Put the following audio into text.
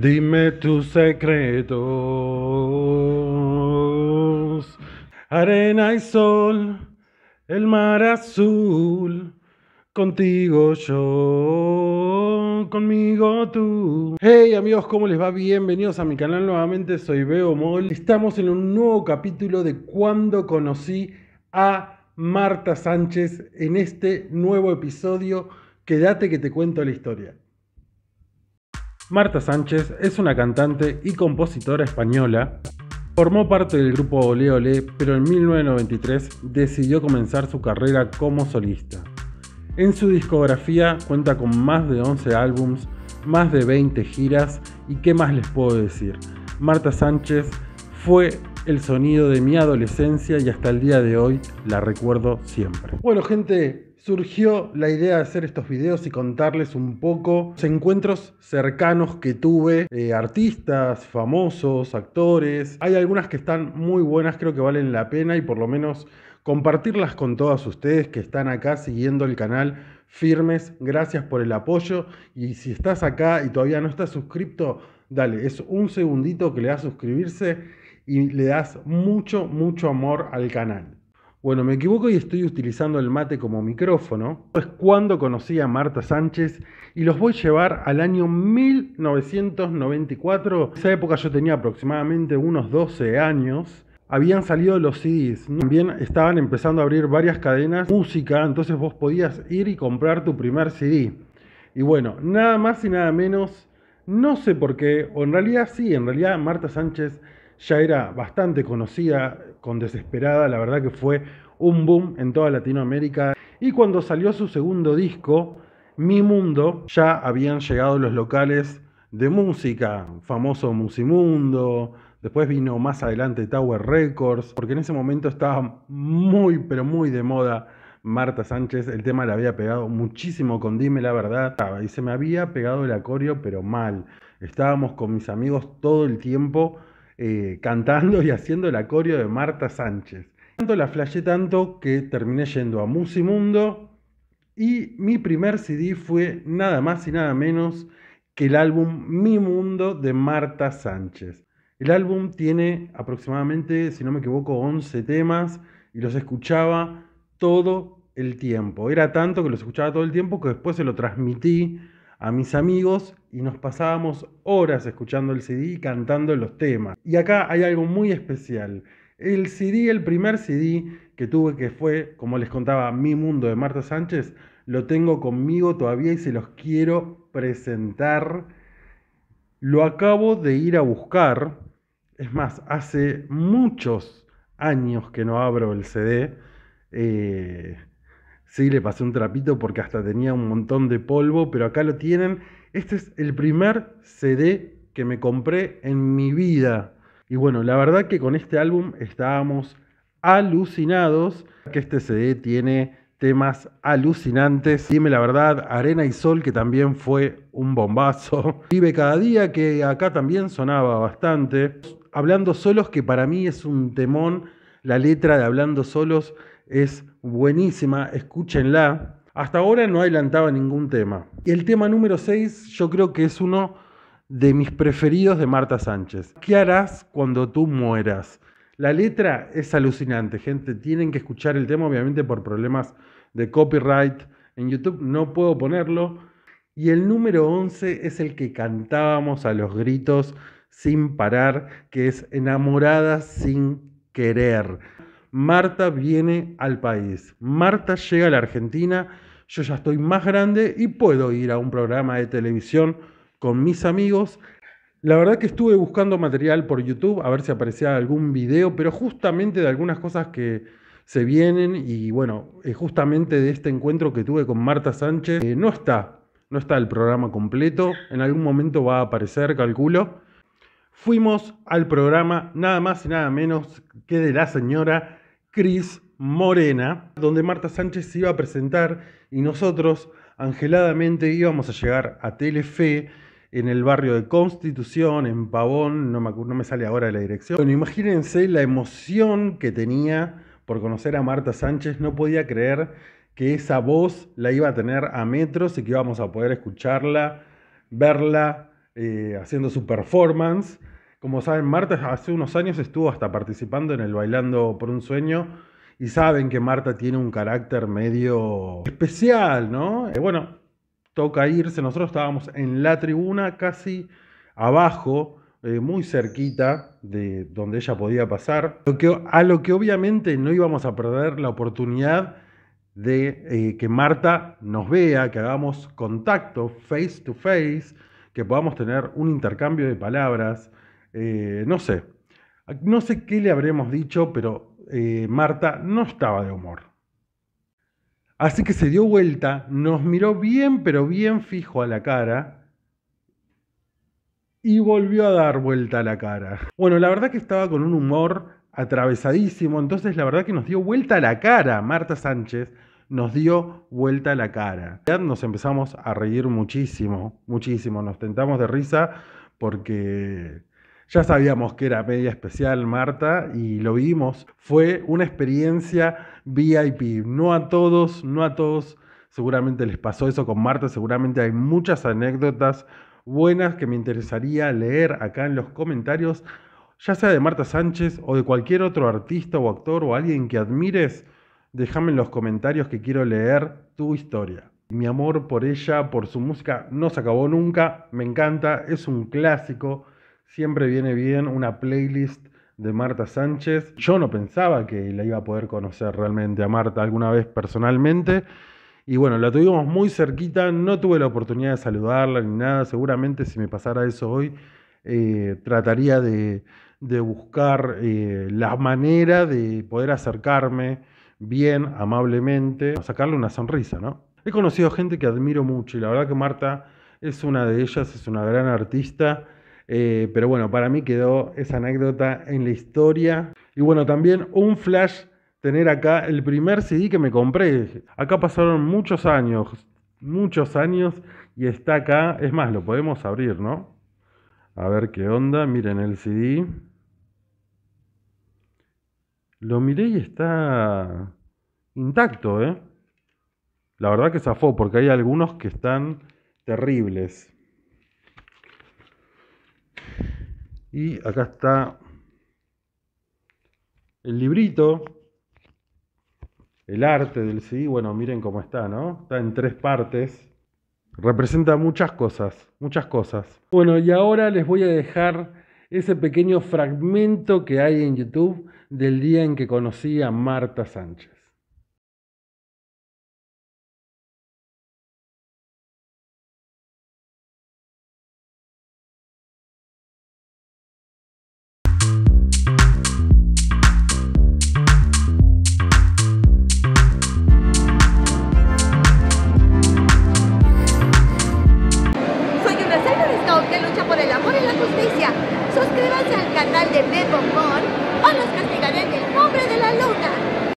Dime tus secretos. Arena y sol, el mar azul. Contigo yo, conmigo tú. Hey amigos, ¿cómo les va? Bienvenidos a mi canal nuevamente, soy Beo Mol. Estamos en un nuevo capítulo de cuando conocí a Marta Sánchez en este nuevo episodio. Quédate que te cuento la historia. Marta Sánchez es una cantante y compositora española. Formó parte del grupo Ole Ole, pero en 1993 decidió comenzar su carrera como solista. En su discografía cuenta con más de 11 álbums, más de 20 giras y qué más les puedo decir. Marta Sánchez fue el sonido de mi adolescencia y hasta el día de hoy la recuerdo siempre. Bueno gente, surgió la idea de hacer estos videos y contarles un poco los encuentros cercanos que tuve, eh, artistas, famosos, actores. Hay algunas que están muy buenas, creo que valen la pena y por lo menos compartirlas con todas ustedes que están acá siguiendo el canal firmes. Gracias por el apoyo y si estás acá y todavía no estás suscripto, dale, es un segundito que le das suscribirse y le das mucho, mucho amor al canal. Bueno, me equivoco y estoy utilizando el mate como micrófono. Es cuando conocí a Marta Sánchez y los voy a llevar al año 1994. En esa época yo tenía aproximadamente unos 12 años. Habían salido los CDs, también estaban empezando a abrir varias cadenas de música, entonces vos podías ir y comprar tu primer CD. Y bueno, nada más y nada menos, no sé por qué, o en realidad sí, en realidad Marta Sánchez ya era bastante conocida con Desesperada, la verdad que fue un boom en toda Latinoamérica. Y cuando salió su segundo disco, Mi Mundo, ya habían llegado los locales de música, famoso Musimundo, después vino más adelante Tower Records, porque en ese momento estaba muy, pero muy de moda Marta Sánchez, el tema la había pegado muchísimo con Dime la verdad, y se me había pegado el acorio, pero mal. Estábamos con mis amigos todo el tiempo eh, cantando y haciendo el acorio de Marta Sánchez. Tanto la flashé tanto que terminé yendo a Musimundo y mi primer CD fue nada más y nada menos que el álbum Mi Mundo de Marta Sánchez. El álbum tiene aproximadamente, si no me equivoco, 11 temas y los escuchaba todo el tiempo. Era tanto que los escuchaba todo el tiempo que después se lo transmití a mis amigos y nos pasábamos horas escuchando el CD y cantando los temas. Y acá hay algo muy especial. El CD, el primer CD que tuve que fue, como les contaba, Mi Mundo de Marta Sánchez, lo tengo conmigo todavía y se los quiero presentar. Lo acabo de ir a buscar. Es más, hace muchos años que no abro el CD. Eh, Sí, le pasé un trapito porque hasta tenía un montón de polvo, pero acá lo tienen. Este es el primer CD que me compré en mi vida. Y bueno, la verdad que con este álbum estábamos alucinados, que este CD tiene temas alucinantes. Dime la verdad, Arena y Sol, que también fue un bombazo. Vive cada día, que acá también sonaba bastante. Hablando solos, que para mí es un temón, la letra de Hablando solos es buenísima, escúchenla. Hasta ahora no adelantaba ningún tema. Y El tema número 6 yo creo que es uno de mis preferidos de Marta Sánchez. ¿Qué harás cuando tú mueras? La letra es alucinante, gente. Tienen que escuchar el tema, obviamente por problemas de copyright. En YouTube no puedo ponerlo. Y el número 11 es el que cantábamos a los gritos sin parar, que es Enamorada sin querer. Marta viene al país. Marta llega a la Argentina. Yo ya estoy más grande y puedo ir a un programa de televisión con mis amigos. La verdad que estuve buscando material por YouTube a ver si aparecía algún video, pero justamente de algunas cosas que se vienen y bueno, eh, justamente de este encuentro que tuve con Marta Sánchez, eh, no está, no está el programa completo, en algún momento va a aparecer, calculo. Fuimos al programa nada más y nada menos que de la señora Cris Morena, donde Marta Sánchez se iba a presentar y nosotros, angeladamente, íbamos a llegar a Telefe en el barrio de Constitución, en Pavón, no me, sale ahora la dirección. Bueno, imagínense la emoción que tenía por conocer a Marta Sánchez, no podía creer que esa voz la iba a tener a metros y que íbamos a poder escucharla, verla eh, haciendo su performance como saben, Marta hace unos años estuvo hasta participando en el Bailando por un Sueño y saben que Marta tiene un carácter medio especial, ¿no? Eh, bueno, toca irse, nosotros estábamos en la tribuna casi abajo, eh, muy cerquita de donde ella podía pasar, lo que, a lo que obviamente no íbamos a perder la oportunidad de eh, que Marta nos vea, que hagamos contacto face to face, que podamos tener un intercambio de palabras. Eh, no sé, no sé qué le habremos dicho, pero eh, Marta no estaba de humor. Así que se dio vuelta, nos miró bien, pero bien fijo a la cara y volvió a dar vuelta a la cara. Bueno, la verdad que estaba con un humor atravesadísimo, entonces la verdad que nos dio vuelta a la cara Marta Sánchez, nos dio vuelta a la cara. Nos empezamos a reír muchísimo, muchísimo, nos tentamos de risa porque ya sabíamos que era media especial Marta y lo vimos, Fue una experiencia VIP. No a todos, no a todos. Seguramente les pasó eso con Marta. Seguramente hay muchas anécdotas buenas que me interesaría leer acá en los comentarios. Ya sea de Marta Sánchez o de cualquier otro artista o actor o alguien que admires, déjame en los comentarios que quiero leer tu historia. Mi amor por ella, por su música, no se acabó nunca. Me encanta, es un clásico Siempre viene bien una playlist de Marta Sánchez. Yo no pensaba que la iba a poder conocer realmente a Marta alguna vez personalmente. Y bueno, la tuvimos muy cerquita, no tuve la oportunidad de saludarla ni nada. Seguramente si me pasara eso hoy, eh, trataría de, buscar eh, la manera de poder acercarme bien, amablemente, sacarle una sonrisa, ¿no? He conocido gente que admiro mucho y la verdad que Marta es una de ellas, es una gran artista eh, pero bueno, para mí quedó esa anécdota en la historia. Y bueno, también un flash tener acá el primer CD que me compré. Acá pasaron muchos años, muchos años y está acá. Es más, lo podemos abrir, ¿no? A ver qué onda. Miren el CD. Lo miré y está intacto, ¿eh? La verdad que zafó, porque hay algunos que están terribles. Y acá está el librito, el arte del sí, Bueno, miren cómo está, ¿no? Está en tres partes. Representa muchas cosas, muchas cosas. Bueno, y ahora les voy a dejar ese pequeño fragmento que hay en YouTube del día en que conocí a Marta Sánchez.